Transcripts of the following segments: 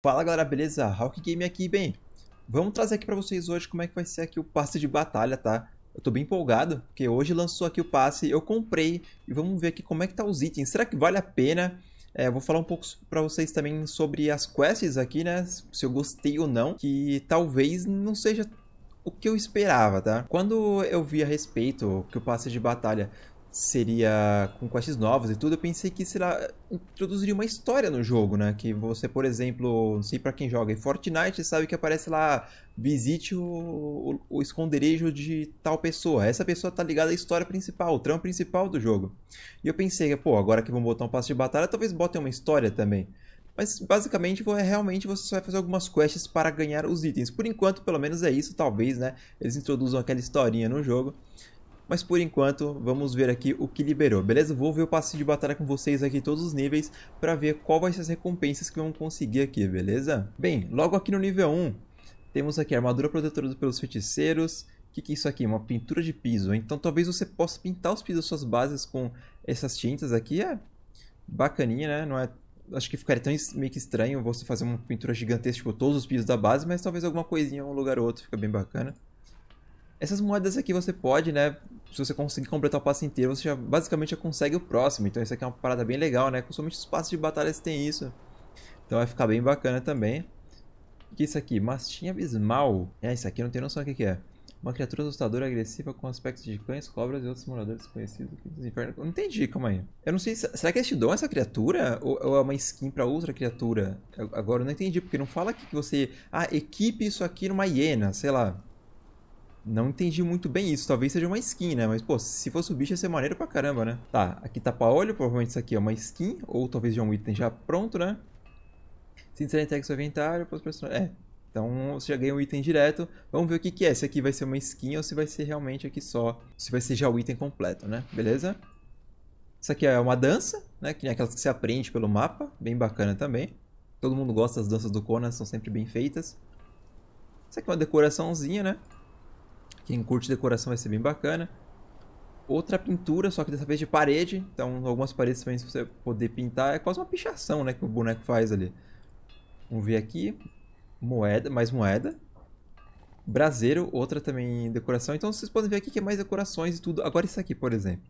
Fala galera, beleza? Hawk Game aqui, bem, vamos trazer aqui pra vocês hoje como é que vai ser aqui o passe de batalha, tá? Eu tô bem empolgado, porque hoje lançou aqui o passe, eu comprei e vamos ver aqui como é que tá os itens, será que vale a pena? É, vou falar um pouco pra vocês também sobre as quests aqui, né, se eu gostei ou não, que talvez não seja o que eu esperava, tá? Quando eu vi a respeito que o passe de batalha seria com quests novas e tudo, eu pensei que, sei lá, introduziria uma história no jogo, né? Que você, por exemplo, não sei para quem joga em Fortnite, sabe que aparece lá, visite o, o, o, esconderijo de tal pessoa. Essa pessoa tá ligada à história principal, o trama principal do jogo. E eu pensei, pô, agora que vão botar um passo de batalha, talvez botem uma história também. Mas basicamente, realmente você só vai fazer algumas quests para ganhar os itens. Por enquanto, pelo menos é isso, talvez, né? Eles introduzam aquela historinha no jogo. Mas por enquanto, vamos ver aqui o que liberou, beleza? Vou ver o passe de batalha com vocês aqui todos os níveis para ver qual vai ser as recompensas que vão conseguir aqui, beleza? Bem, logo aqui no nível 1, temos aqui a armadura protetora pelos feiticeiros. O que, que é isso aqui? Uma pintura de piso. Então talvez você possa pintar os pisos das suas bases com essas tintas aqui. É bacaninha, né? Não é acho que ficaria tão meio que estranho você fazer uma pintura gigantesca, tipo, todos os pisos da base, mas talvez alguma coisinha, um lugar ou outro, fica bem bacana. Essas moedas aqui você pode, né? Se você conseguir completar o passe inteiro, você já, basicamente já consegue o próximo. Então isso aqui é uma parada bem legal, né? Somente os passos de batalhas tem isso. Então vai ficar bem bacana também. O que é isso aqui? Mastinha abismal. É, isso aqui eu não tenho noção do que é. Uma criatura assustadora agressiva com aspectos de cães, cobras e outros moradores conhecidos dos infernos. Eu não entendi, calma aí. Eu não sei. Será que é esse dão essa criatura? Ou, ou é uma skin pra outra criatura? Eu, agora eu não entendi, porque não fala aqui que você. Ah, equipe isso aqui numa hiena, sei lá. Não entendi muito bem isso. Talvez seja uma skin, né? Mas, pô, se fosse o bicho ia ser maneiro pra caramba, né? Tá, aqui tá pra olho Provavelmente isso aqui é uma skin. Ou talvez já um item já pronto, né? Se entrega seu inventário, para pressionar. É, então você já ganha um item direto. Vamos ver o que, que é. Se aqui vai ser uma skin ou se vai ser realmente aqui só. Se vai ser já o item completo, né? Beleza? Isso aqui é uma dança, né? Que nem aquelas que se aprende pelo mapa. Bem bacana também. Todo mundo gosta das danças do Conan, são sempre bem feitas. Isso aqui é uma decoraçãozinha, né? Quem curte decoração vai ser bem bacana. Outra pintura, só que dessa vez de parede. Então, algumas paredes também, se você poder pintar, é quase uma pichação, né? Que o boneco faz ali. Vamos ver aqui. Moeda, mais moeda. Braseiro, outra também decoração. Então, vocês podem ver aqui que é mais decorações e tudo. Agora isso aqui, por exemplo.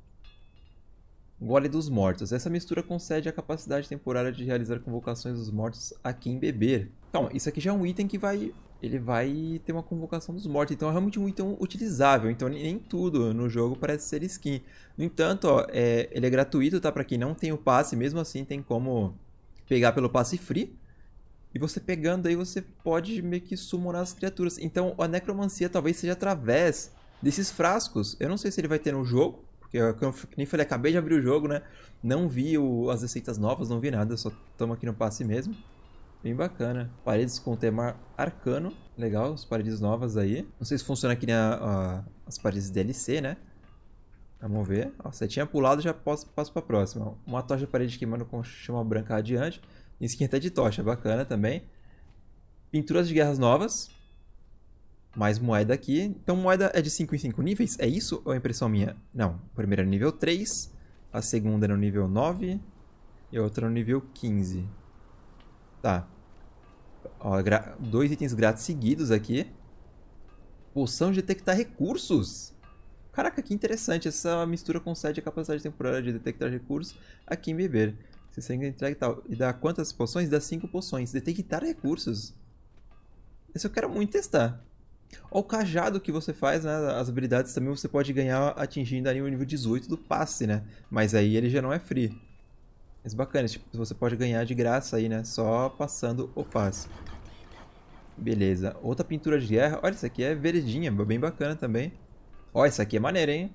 Gole dos Mortos. Essa mistura concede a capacidade temporária de realizar convocações dos mortos a quem beber. Então, isso aqui já é um item que vai ele vai ter uma convocação dos mortos. Então é realmente muito utilizável. Então nem tudo no jogo parece ser skin. No entanto, ó, é, ele é gratuito, tá? Pra quem não tem o passe, mesmo assim tem como pegar pelo passe free. E você pegando aí, você pode meio que sumorar as criaturas. Então a necromancia talvez seja através desses frascos. Eu não sei se ele vai ter no jogo. Porque é eu, como eu nem falei, acabei de abrir o jogo, né? Não vi o, as receitas novas, não vi nada. Só estamos aqui no passe mesmo. Bem bacana. Paredes com tema arcano. Legal, as paredes novas aí. Não sei se funciona aqui na, as paredes DLC, né? Vamos ver. Ó, você tinha pulado, já posso, passo pra próxima. Uma tocha de parede queimando com chama branca radiante. Skin até de tocha, bacana também. Pinturas de guerras novas. Mais moeda aqui. Então moeda é de 5 em 5 níveis? É isso ou é impressão minha? Não. primeira é no nível 3. A segunda é no nível 9. E a outra é no nível 15. Tá. Ó, dois itens grátis seguidos aqui. Poção de detectar recursos. Caraca, que interessante. Essa mistura concede a capacidade temporária de detectar recursos a quem beber. Você sangue entrega e tal. E dá quantas poções? Dá cinco poções. Detectar recursos. Esse eu quero muito testar. Ó, o cajado que você faz, né? As habilidades também você pode ganhar atingindo ali o nível 18 do passe, né? Mas aí ele já não é free. Mas bacana, tipo, você pode ganhar de graça aí, né? Só passando o passe. Beleza. Outra pintura de guerra. Olha, isso aqui é verdinha, bem bacana também. Ó, isso aqui é maneiro, hein?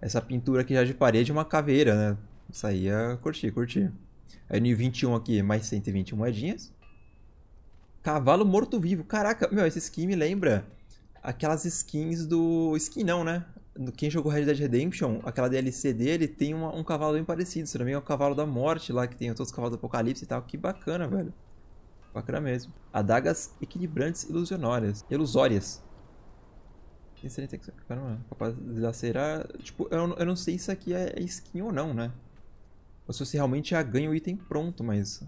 Essa pintura aqui já de parede é uma caveira, né? Isso aí é curtir, curti. Aí nível 21 aqui, mais 120 moedinhas. Cavalo morto-vivo. Caraca, meu, esse skin me lembra aquelas skins do... Skin não, né? quem jogou Red Dead Redemption, aquela DLC dele tem uma, um cavalo bem parecido. Se não me engano, é o cavalo da morte lá, que tem todos os cavalos do apocalipse e tal. Que bacana, velho. Bacana mesmo. Adagas equilibrantes ilusionórias. Ilusórias. que Caramba, capaz de lacerar. Tipo, eu, eu não sei se isso aqui é skin ou não, né? Ou se você realmente já ganha o item pronto, mas.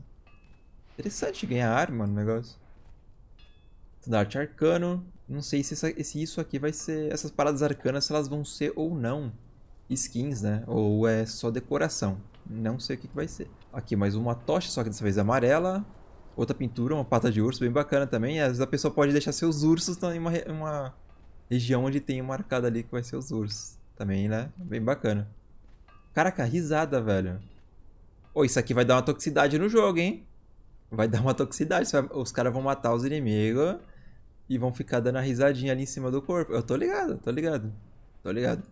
Interessante ganhar arma no negócio. Estandarte arcano. Não sei se, essa, se isso aqui vai ser. Essas paradas arcanas, se elas vão ser ou não skins, né? Ou é só decoração. Não sei o que, que vai ser. Aqui mais uma tocha, só que dessa vez é amarela. Outra pintura, uma pata de urso, bem bacana também. Às vezes a pessoa pode deixar seus ursos em uma, uma região onde tem marcada ali que vai ser os ursos. Também, né? Bem bacana. Caraca, risada, velho. Oh, isso aqui vai dar uma toxicidade no jogo, hein? Vai dar uma toxicidade. Os caras vão matar os inimigos e vão ficar dando a risadinha ali em cima do corpo. Eu tô ligado, tô ligado, tô ligado.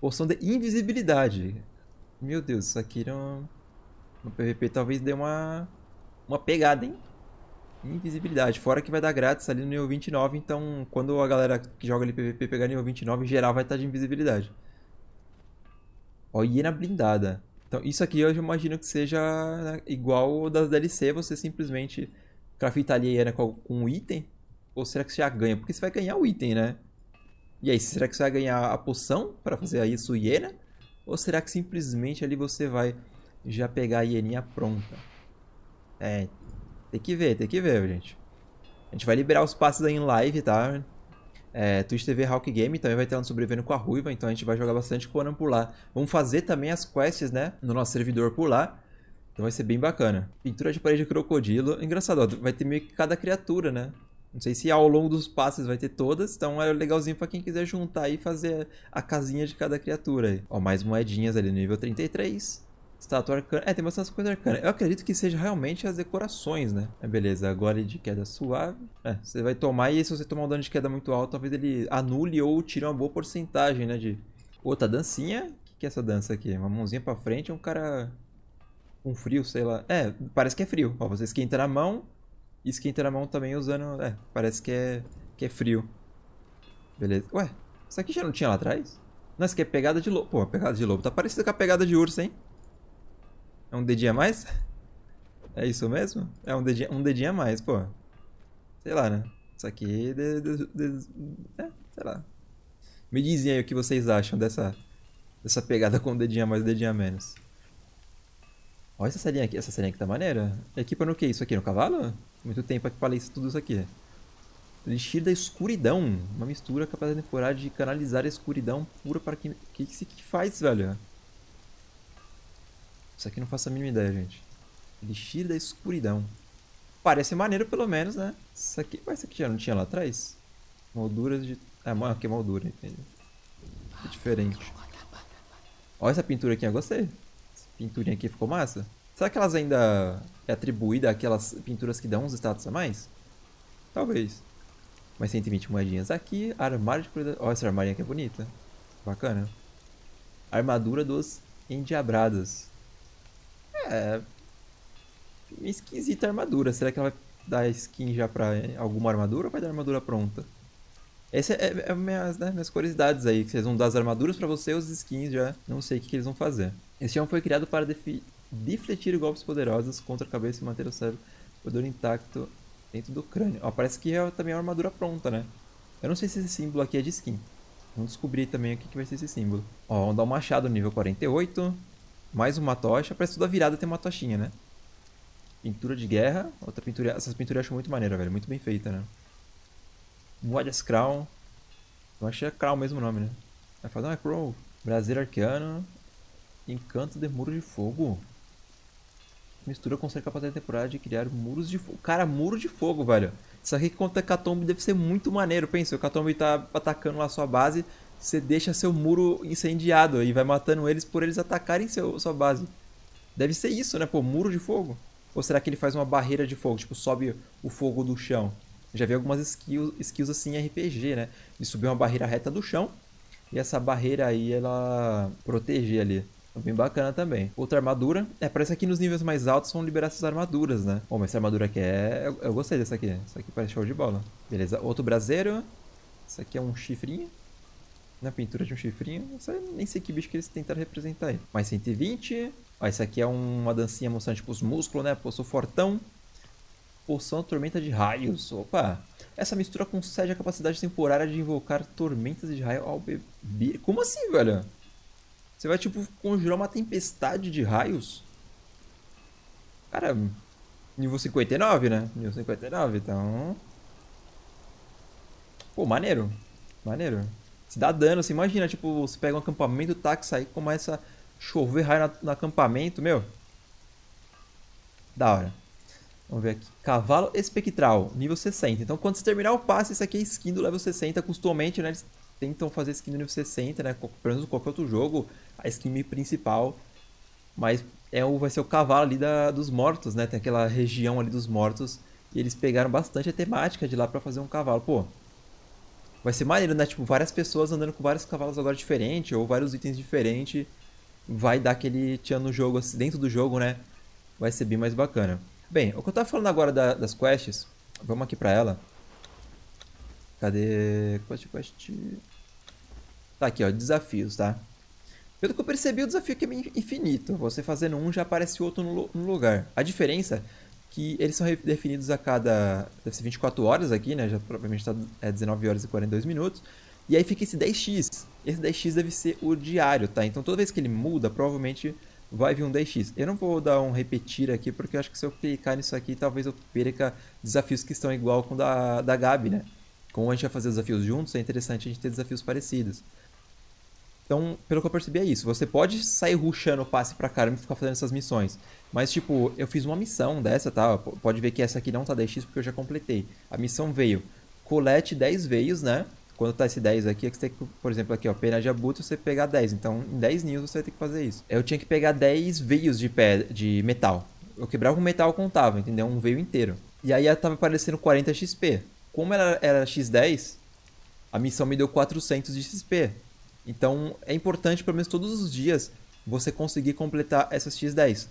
Porção de invisibilidade. Meu Deus, isso aqui não... no PVP talvez dê uma, uma pegada, hein? Invisibilidade. Fora que vai dar grátis ali no nível 29, então quando a galera que joga ali PVP pegar nível 29, em geral vai estar tá de invisibilidade. Ó, hiena blindada. Então isso aqui eu imagino que seja né, igual das DLC, você simplesmente craftar ali a hiena com um item ou será que você já ganha? Porque você vai ganhar o item, né? E aí, será que você vai ganhar a poção para fazer isso a sua hiena? Ou será que simplesmente ali você vai já pegar a hieninha pronta? É, tem que ver, tem que ver, gente. A gente vai liberar os passes aí em live, tá? É, Twitch TV Hawk Game também vai estar sobrevivendo com a Ruiva, então a gente vai jogar bastante Conan por lá. Vamos fazer também as quests, né? No nosso servidor por lá. Então vai ser bem bacana. Pintura de parede de crocodilo. Engraçado, ó, vai ter meio que cada criatura, né? Não sei se ao longo dos passes vai ter todas, então é legalzinho para quem quiser juntar e fazer a casinha de cada criatura. Ó, mais moedinhas ali no nível 33. Estátua arcana. É, tem bastante coisa arcana. Eu acredito que seja realmente as decorações, né? É, beleza, agora é de queda suave. É, você vai tomar e se você tomar um dano de queda muito alto, talvez ele anule ou tire uma boa porcentagem, né? De outra tá dancinha. O que, é essa dança aqui? Uma mãozinha pra frente um cara um frio, sei lá. É, parece que é frio. Ó, você esquenta na mão, e esquenta na mão também usando... É, parece que é, que é frio. Beleza. Ué, isso aqui já não tinha lá atrás? Não, isso aqui é pegada de lobo. Pô, pegada de lobo. Tá parecida com a pegada de urso, hein? É um dedinho a mais? É isso mesmo? É um dedinho, um dedinho a mais, pô. Sei lá, né? Isso aqui... De, de, de, é, sei lá. Me dizem aí o que vocês acham dessa, dessa pegada com dedinho a mais, dedinho a menos. Olha essa salinha aqui. Essa salinha aqui tá maneira. Equipa no que? Isso aqui no cavalo? Muito tempo é que falei isso, tudo isso aqui. Elixir da escuridão. Uma mistura capaz de temporar de canalizar a escuridão pura para que... O que, isso aqui faz, velho? Isso aqui não faço a mínima ideia, gente. Elixir da escuridão. Parece maneiro, pelo menos, né? Isso aqui... Ué, isso aqui já não tinha lá atrás? Molduras de... É, ah, que é moldura, entende? É diferente. Olha essa pintura aqui, eu gostei. Essa pinturinha aqui ficou massa. Será que elas ainda é atribuída àquelas pinturas que dão uns status a mais? Talvez. Mais 120 moedinhas aqui. Armário de Olha oh, essa armarinha aqui é bonita. Bacana. Armadura dos Endiabradas. É. Esquisita armadura. Será que ela vai dar skin já pra alguma armadura ou vai dar armadura pronta? Essa é, é, é minhas, né, minhas curiosidades aí, que vocês vão dar as armaduras para você, os skins já. Não sei o que, que eles vão fazer. Esse chão foi criado para defi defletir golpes poderosos contra a cabeça e manter o cérebro poder intacto dentro do crânio. Ó, parece que é também a uma armadura pronta, né? Eu não sei se esse símbolo aqui é de skin. Vamos descobrir também o que, que vai ser esse símbolo. Ó, vamos dar um machado nível 48. Mais uma tocha. Parece que toda virada tem uma tochinha, né? Pintura de guerra. Outra pintura. Essas pinturas eu acho muito maneira, velho. Muito bem feita, né? Moedas Crown. Eu achei a é Crown mesmo o nome, né? Vai falar, uma Crow. Brasil Arqueano. Encanto de Muro de Fogo. Mistura consegue capacidade temporária de criar muros de fogo. Cara, muro de fogo, velho. Isso aqui contra Catombe deve ser muito maneiro. Pensa, o Catombe tá atacando lá a sua base, você deixa seu muro incendiado e vai matando eles por eles atacarem seu, sua base. Deve ser isso, né? Pô, muro de fogo. Ou será que ele faz uma barreira de fogo? Tipo, sobe o fogo do chão. Já vi algumas skills, skills assim em RPG, né? De subir uma barreira reta do chão e essa barreira aí ela proteger ali bem bacana também. Outra armadura. É, parece que nos níveis mais altos vão liberar essas armaduras, né? Bom, mas essa armadura aqui é... Eu, eu gostei dessa aqui. Essa aqui parece show de bola. Beleza. Outro braseiro. Isso aqui é um chifrinho. Na né? pintura de um chifrinho. Eu nem sei que bicho que eles tentaram representar aí. Mais 120. Ó, isso aqui é uma dancinha mostrando tipo os músculos, né? Pô, fortão. Poção Tormenta de Raios. Opa! Essa mistura concede a capacidade temporária de invocar tormentas de raio ao bebê. Como assim, velho? Você vai, tipo, conjurar uma tempestade de raios? Cara, nível 59, né? Nível 59, então... Pô, maneiro. Maneiro. Se dá dano, você imagina, tipo, você pega um acampamento, táxi, sai, começa a chover raio no acampamento, meu. Da hora. Vamos ver aqui. Cavalo espectral, nível 60. Então, quando você terminar o passe, isso aqui é skin do level 60. costumamente né, eles tentam fazer skin do nível 60, né? Pelo menos qualquer outro jogo a skin principal, mas é o, vai ser o cavalo ali da, dos mortos, né? Tem aquela região ali dos mortos. E eles pegaram bastante a temática de lá para fazer um cavalo. Pô, vai ser maneiro, né? Tipo, várias pessoas andando com vários cavalos agora diferentes, ou vários itens diferentes. Vai dar aquele tchan no jogo, assim, dentro do jogo, né? Vai ser bem mais bacana. Bem, o que eu tava falando agora da, das quests, vamos aqui pra ela. Cadê? Quest, quest. Tá aqui, ó, desafios, tá? Pelo que eu percebi, o desafio aqui é, é meio infinito. Você fazendo um, já aparece o outro no, lugar. A diferença é que eles são definidos a cada deve ser 24 horas aqui, né? Já provavelmente está é 19 horas e 42 minutos. E aí fica esse 10x. Esse 10x deve ser o diário, tá? Então toda vez que ele muda, provavelmente vai vir um 10x. Eu não vou dar um repetir aqui, porque eu acho que se eu clicar nisso aqui, talvez eu perca desafios que estão igual com o da, da Gabi, né? Como a gente vai fazer desafios juntos, é interessante a gente ter desafios parecidos. Então, pelo que eu percebi é isso. Você pode sair ruxando o passe pra caramba e ficar fazendo essas missões. Mas, tipo, eu fiz uma missão dessa, tá? Pode ver que essa aqui não tá 10x porque eu já completei. A missão veio. Colete 10 veios, né? Quando tá esse 10 aqui, é que você tem que, por exemplo, aqui, ó, pena de abutre, você pegar 10. Então, em 10 ninhos você vai ter que fazer isso. Eu tinha que pegar 10 veios de, pé, de metal. Eu quebrava um metal, contava, entendeu? Um veio inteiro. E aí ela tava aparecendo 40 XP. Como ela era, era X10, a missão me deu 400 de XP. Então é importante, pelo menos todos os dias, você conseguir completar essas X10.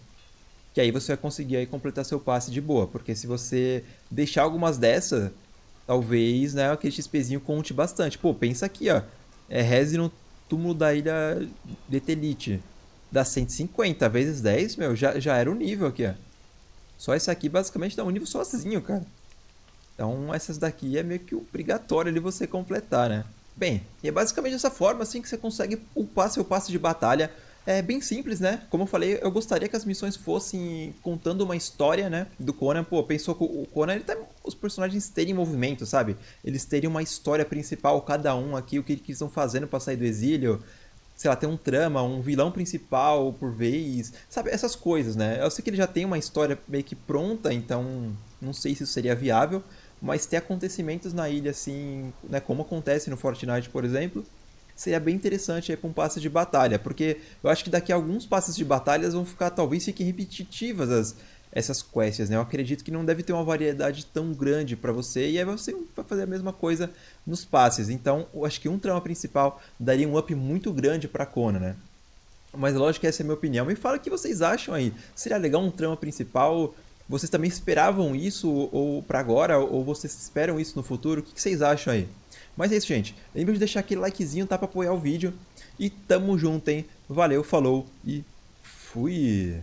Que aí você vai conseguir aí, completar seu passe de boa. Porque se você deixar algumas dessas, talvez né, aquele XPzinho conte bastante. Pô, pensa aqui, ó. É reze no túmulo da ilha de Telite. Dá 150 vezes 10, meu, já, já era o um nível aqui, ó. Só esse aqui basicamente dá um nível sozinho, cara. Então essas daqui é meio que obrigatório ali você completar, né? Bem, e é basicamente dessa forma assim que você consegue upar seu passe de batalha. É bem simples, né? Como eu falei, eu gostaria que as missões fossem contando uma história, né? Do Conan. Pô, pensou que o Conan, ele tá, os personagens terem movimento, sabe? Eles terem uma história principal, cada um aqui, o que eles estão fazendo para sair do exílio sei lá, tem um trama, um vilão principal por vez, sabe? Essas coisas, né? Eu sei que ele já tem uma história meio que pronta, então não sei se isso seria viável, mas ter acontecimentos na ilha assim, né, como acontece no Fortnite, por exemplo, seria bem interessante aí é, para um passe de batalha, porque eu acho que daqui a alguns passes de batalhas vão ficar, talvez fiquem repetitivas as, essas quests, né? Eu acredito que não deve ter uma variedade tão grande para você, e aí você vai fazer a mesma coisa nos passes. Então, eu acho que um trama principal daria um up muito grande para Kona, né? Mas lógico que essa é a minha opinião. Me fala o que vocês acham aí. Seria legal um trama principal vocês também esperavam isso ou para agora, ou vocês esperam isso no futuro? O que, vocês acham aí? Mas é isso, gente. Lembra de deixar aquele likezinho, tá? Pra apoiar o vídeo. E tamo junto, hein? Valeu, falou e fui!